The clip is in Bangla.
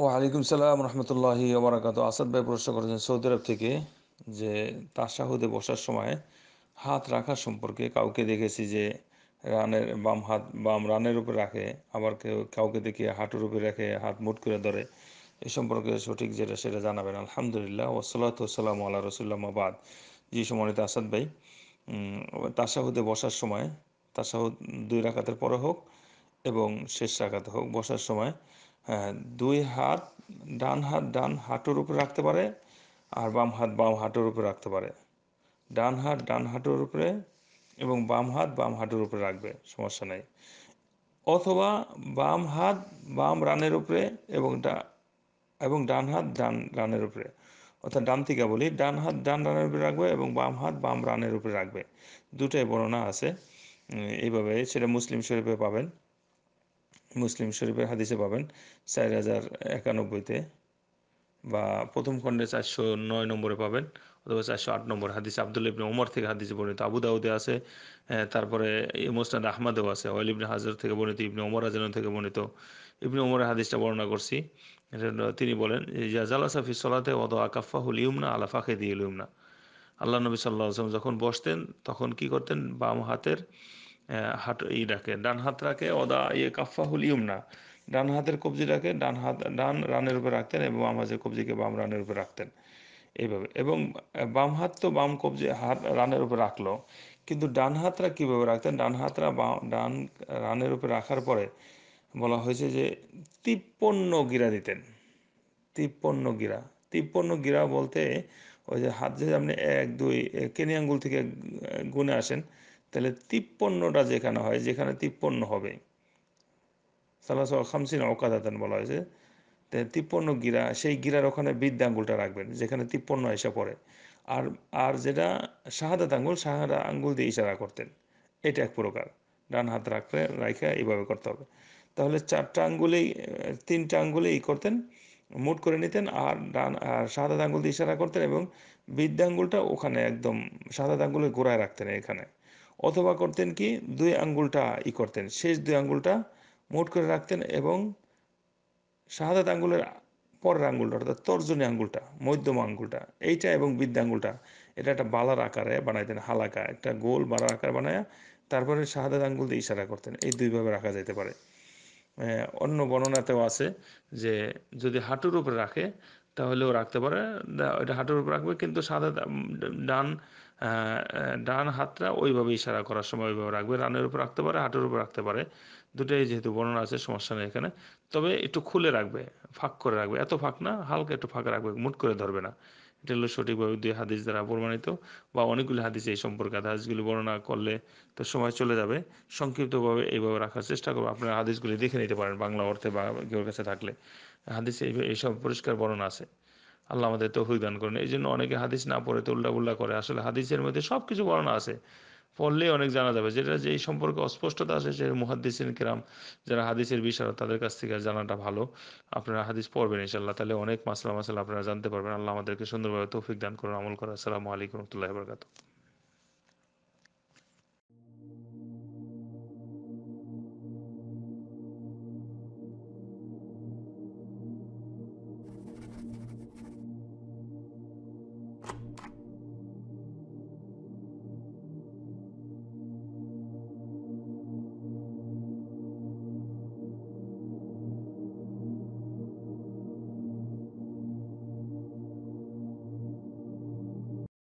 ও আলাইকুম সালাম রহমতুল্লাহি ওবরাকাত আসাদ ভাই প্রশ্ন করেছেন সৌদি আরব থেকে যে তাসাহুদে বসার সময় হাত রাখা সম্পর্কে কাউকে দেখেছি যে রানের বাম হাত বাম রানের উপরে রাখে আবার কেউ কাউকে দেখে হাঁটুর উপরে রাখে হাত মুট করে ধরে এ সম্পর্কে সঠিক যেটা সেটা জানাবেন আলহামদুলিল্লাহ ওসলাত ওসালাম আল্লাহ রসুল্লাহাবাদ জি সম্মানিত আসাদ ভাই তাসাহুদে বসার সময় তাসাহুদ দুই রাখাতের পরে হোক এবং শেষ রাকাতে হোক বসার সময় হ্যাঁ, দুই হাত ডান হাত ডান হাঁটুর উপর রাখতে পারে আর বাম হাত বাম হাঁটুর উপর রাখতে পারে ডান হাত ডান হাঁটুর উপরে এবং বাম হাত বাম হাঁটুর উপরে রাখবে সমস্যা নেই অথবা বাম হাত বাম রানের উপরে এবং এবং ডান হাত ডান রানের উপরে অর্থাৎ ডান থেকে বলি ডান হাত ডান রানের উপরে রাখবে এবং বাম হাত বাম রানের উপরে রাখবে দুটাই বর্ণনা আছে এইভাবে সেটা মুসলিম শরীফে পাবেন মুসলিম শরীফের হাদিসে পাবেন চার হাজার একানব্বইতে বা প্রথম খণ্ডে চারশো নয় নম্বরে পাবেন অথবা চারশো আট নম্বর হাদিস আবদুল ইবনে ওমর থেকে হাদিসে বর্ণিত আবু দাউদে আছে তারপরে মোসনাদ আহমদেও আছে ওয়াইল ইবনে হাজর থেকে বর্ণিত ইবনে ওমর আজান থেকে বর্ণিত ইবনে ওমরের হাদিসটা বর্ণনা করছি তিনি বলেন জাজালা সাফি সলাতে অদ আকাফা হুল ইউমনা আলা ফাঁকে দিয়ে ইউমনা আল্লাহ নবী সাল্লাহ আসলাম যখন বসতেন তখন কি করতেন বাম হাতের হাঁটু ই রাখে ডান হাত রাখে অদা ইয়ে কাফা হুলিউম না ডান হাতের কবজি রাখে ডান হাত ডান রানের উপরে রাখতেন এবং বাম কবজিকে বাম রানের উপরে রাখতেন এইভাবে এবং বাম হাত তো বাম কবজি হাত রানের উপর রাখলো কিন্তু ডান হাতরা কীভাবে রাখতেন ডান হাতরা ডান রানের উপরে রাখার পরে বলা হয়েছে যে তিপ্পন্ন গিরা দিতেন তিপ্পন্ন গিরা তিপ্পন্ন গিরা বলতে ওই যে হাত যে আপনি এক দুই কেনি আঙ্গুল থেকে গুনে আসেন তাহলে তিপ্পন্নটা যেখানে হয় যেখানে তিপ্পন্ন হবে সালাস খামসিন অকাদাতান বলা হয়েছে তিপ্পন্ন গিরা সেই গিরার ওখানে বৃদ্ধ আঙ্গুলটা রাখবেন যেখানে তিপ্পন্ন এসে পড়ে আর আর যেটা শাহাদাত আঙ্গুল শাহাদা আঙ্গুল দিয়ে ইশারা করতেন এটা এক প্রকার ডান হাত রাখলে রাইখে এইভাবে করতে হবে তাহলে চারটা আঙ্গুলেই তিনটা আঙ্গুলেই করতেন মুট করে নিতেন আর ডান আর সাদা আঙ্গুল দিয়ে ইশারা করতেন এবং বৃদ্ধ আঙ্গুলটা ওখানে একদম সাদা আঙ্গুলের গোড়ায় রাখতেন এখানে অথবা করতেন কি দুই আঙ্গুলটা ই করতেন শেষ দুই আঙ্গুলটা মোট করে রাখতেন এবং শাহাদাত আঙ্গুলের পরের আঙ্গুলটা অর্থাৎ তর্জনী আঙ্গুলটা মধ্যম আঙ্গুলটা এইটা এবং বিদ্যা আঙ্গুলটা এটা একটা বালার আকারে বানাইতেন হালাকা একটা গোল বালার আকার বানায় তারপরে শাহাদাত আঙ্গুল দিয়ে ইশারা করতেন এই দুইভাবে রাখা যেতে পারে অন্য বর্ণনাতেও আছে যে যদি হাঁটুর উপরে রাখে তাহলেও রাখতে পারে এটা হাঁটুর উপর রাখবে কিন্তু সাদা ডান ডান হাতটা ওইভাবে ইশারা করার সময় ওইভাবে রাখবে রানের উপর রাখতে পারে হাঁটুর উপর রাখতে পারে দুটোই যেহেতু বর্ণনা আছে সমস্যা নেই এখানে তবে একটু খুলে রাখবে ফাঁক করে রাখবে এত ফাঁক না হালকা একটু ফাঁকা রাখবে মুট করে ধরবে না এটা হলো সঠিকভাবে দুই হাদিস দ্বারা প্রমাণিত বা অনেকগুলি হাদিস এই সম্পর্কে হাদিসগুলি বর্ণনা করলে তো সময় চলে যাবে সংক্ষিপ্তভাবে এইভাবে রাখার চেষ্টা করবো আপনারা হাদিসগুলি দেখে নিতে পারেন বাংলা অর্থে বা কেউ কাছে থাকলে হাদিসে এই সব পরিষ্কার বর্ণনা আছে আল্লাহ আমাদের তৌফিক দান করেন এই জন্য অনেকে হাদিস না পড়ে তো উল্লাবুল্লা করে আসলে হাদিসের মধ্যে সব কিছু বর্ণনা আছে পড়লেই অনেক জানা যাবে যেটা যেই সম্পর্কে অস্পষ্টতা আছে সে মুহাদ্দিসিন কেরাম যারা হাদিসের বিষয় তাদের কাছ থেকে জানাটা ভালো আপনারা হাদিস পড়বেন ইনশাল্লাহ তাহলে অনেক মাসলা মাসাল আপনারা জানতে পারবেন আল্লাহ আমাদেরকে সুন্দরভাবে তৌফিক দান করুন আমল করা আসসালামু আলাইকুম রহমতুল্লাহ বরকাত